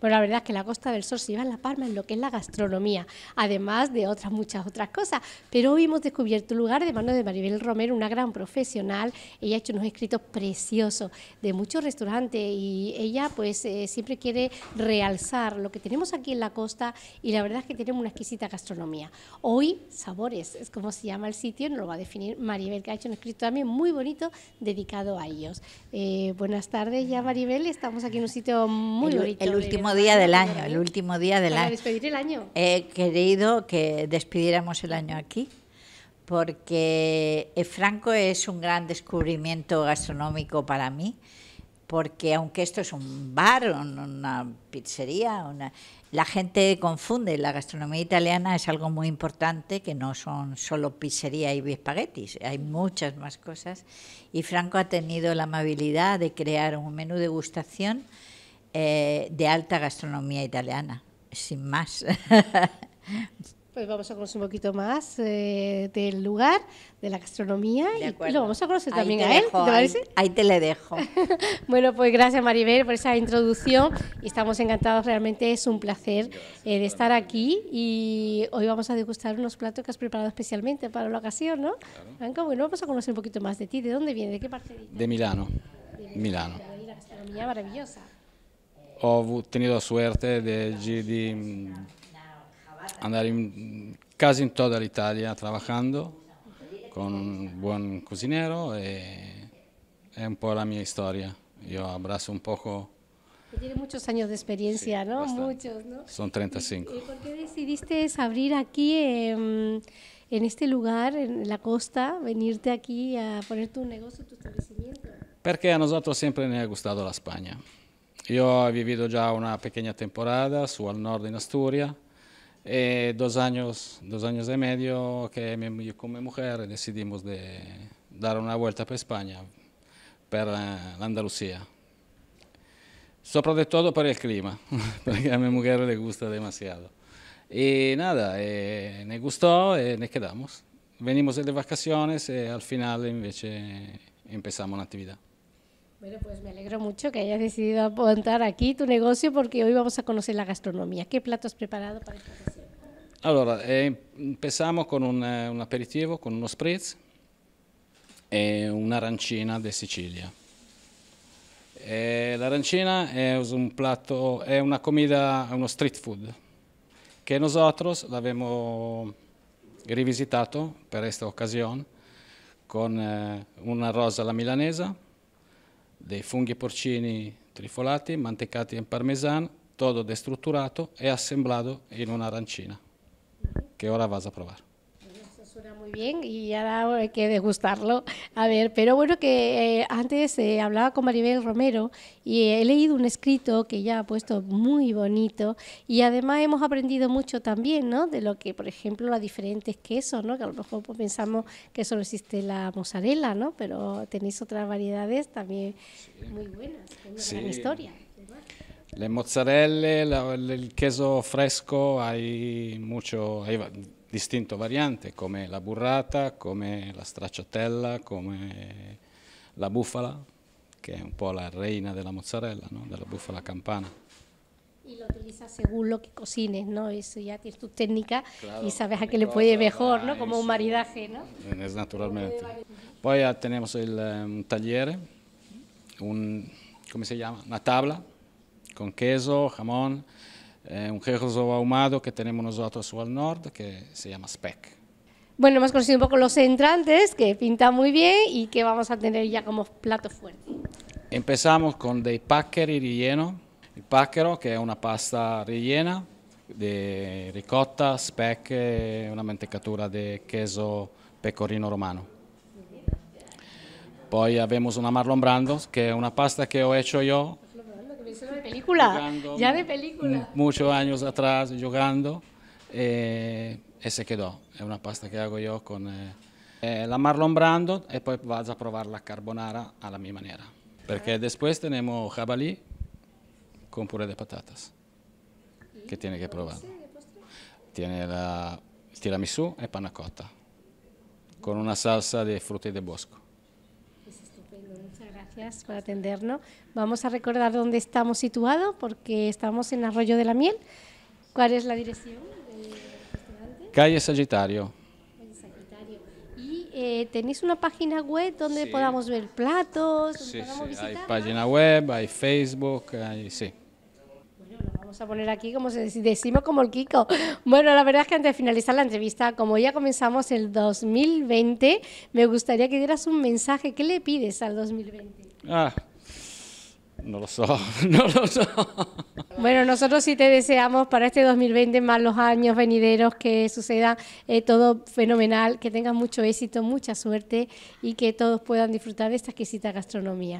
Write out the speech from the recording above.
Bueno, la verdad es que la Costa del Sol se lleva la palma en lo que es la gastronomía, además de otras muchas otras cosas. Pero hoy hemos descubierto un lugar de mano de Maribel Romero, una gran profesional. Ella ha hecho unos escritos preciosos de muchos restaurantes y ella pues eh, siempre quiere realzar lo que tenemos aquí en la costa y la verdad es que tenemos una exquisita gastronomía. Hoy, Sabores, es como se llama el sitio, nos lo va a definir Maribel, que ha hecho un escrito también muy bonito dedicado a ellos. Eh, buenas tardes ya Maribel, estamos aquí en un sitio muy bonito. El último día del año, el último día del año. el año. He querido que despidiéramos el año aquí, porque eh, Franco es un gran descubrimiento gastronómico para mí, porque aunque esto es un bar, una pizzería, una, la gente confunde, la gastronomía italiana es algo muy importante, que no son solo pizzería y espaguetis, hay muchas más cosas. Y Franco ha tenido la amabilidad de crear un menú degustación eh, de alta gastronomía italiana, sin más. Pues vamos a conocer un poquito más eh, del lugar, de la gastronomía y lo vamos a conocer también a él. Ahí, te le dejo. bueno, pues gracias Maribel por esa introducción y estamos encantados, realmente es un placer eh, de estar aquí y hoy vamos a degustar unos platos que has preparado especialmente para la ocasión, ¿no? bueno, vamos a conocer un poquito más de ti, ¿de dónde vienes? ¿De qué parte? De, De Milano. La gastronomía maravillosa. He tenido la suerte de, de andar casi en toda la Italia trabajando con un buen cocinero y eh, es un poco la mi historia. Yo abrazo un poco... Tiene muchos años de experiencia, ¿no? Muchos, Son 35. ¿Y, por qué decidiste abrir aquí, em, en este lugar, en la costa, venirte aquí a poner tu negocio, tu establecimiento? Porque a nosotros siempre nos ha gustado la España. Io he vivido ya una pequeña temporada sur al nord in Asturia e due anni e mezzo che io come mi, yo di mi de dar una vuelta per España, per eh, Soprattutto per il clima, perché a mia moglie le gusta demasiado. E nada, eh, me gustó y nos quedamos. Venimos de vacaciones e al final invece empezamos la actividad. Bueno, pues me alegro mucho que hayas decidido apuntar aquí tu negocio porque hoy vamos a conocer la gastronomía. ¿Qué plato has preparado para esta sesión? Allora, eh, empezamos con un, eh, un, aperitivo, con uno spritz e un'arancina di Sicilia. l'arancina è un plato, è una comida, uno street food che noi l'abbiamo rivisitato per questa occasione con eh, una rosa alla milanese dei funghi porcini trifolati, mantecati in parmesan, todo destrutturato e assemblato in una arancina, che ora vado a provare. muy bien y ahora hay eh, que degustarlo. A ver, pero bueno, que eh, antes eh, hablaba con Maribel Romero y he leído un escrito que ella ha puesto muy bonito y además hemos aprendido mucho también, ¿no? De lo que, por ejemplo, las diferentes quesos, ¿no? Que a lo mejor pues, pensamos que solo existe la mozzarella, ¿no? Pero tenéis otras variedades también muy buenas, con una historia. Le mozzarelle, il queso fresco hai, mucho, hai distinto variante come la burrata, come la stracciatella, come la bufala, che è un po' la reina della mozzarella, no? della bufala campana. Y lo utilizas según lo que cocines, ¿no? Eso ya tienes tus técnicas claro, y sabes a qué le puede mejor, ¿no? Eh, Como un maridaje, ¿no? Es naturalmente. Poi tenemos il, eh, un tagliere, un, come si chiama? Una tabla con queso, jamón, eh, un queso ahumado que tenemos nosotros al norte que se llama speck. Bueno, hemos conocido un poco los entrantes, que pintan muy bien y que vamos a tener ya como plato fuerte. Empezamos con dei paccheri relleno, El pacchero que es una pasta rellena de ricotta, speck eh, una mantecatura de queso pecorino romano. Poi pues abbiamo una marlon que es una pasta que he hecho yo, ya de película. Muchos años atrás jugando. y eh, se quedó. Es una pasta que hago yo con eh, eh, la marlon brando y poi vas a probar la carbonara a la mi manera. Porque después tenemos jabalí con puré de patatas que tiene que probar. Tiene la tiramisú y panna cotta con una salsa de frutti de bosco gracias por atendernos. Vamos a recordar dónde estamos situados, porque estamos en Arroyo de la Miel. ¿Cuál es la dirección De Calle Sagitario. Calle Sagitario. Y eh, tenéis una página web donde podamos ver platos, donde sí, sí. Hay página web, hay Facebook, hay, sí vamos a poner aquí, como se decimos, como el Kiko. Bueno, la verdad es que antes de finalizar la entrevista, como ya comenzamos el 2020, me gustaría que dieras un mensaje. ¿Qué le pides al 2020? Ah, no lo sé, no lo sé. Bueno, nosotros sí te deseamos para este 2020, más los años venideros, que suceda eh, todo fenomenal, que tengas mucho éxito, mucha suerte y que todos puedan disfrutar de esta exquisita gastronomía.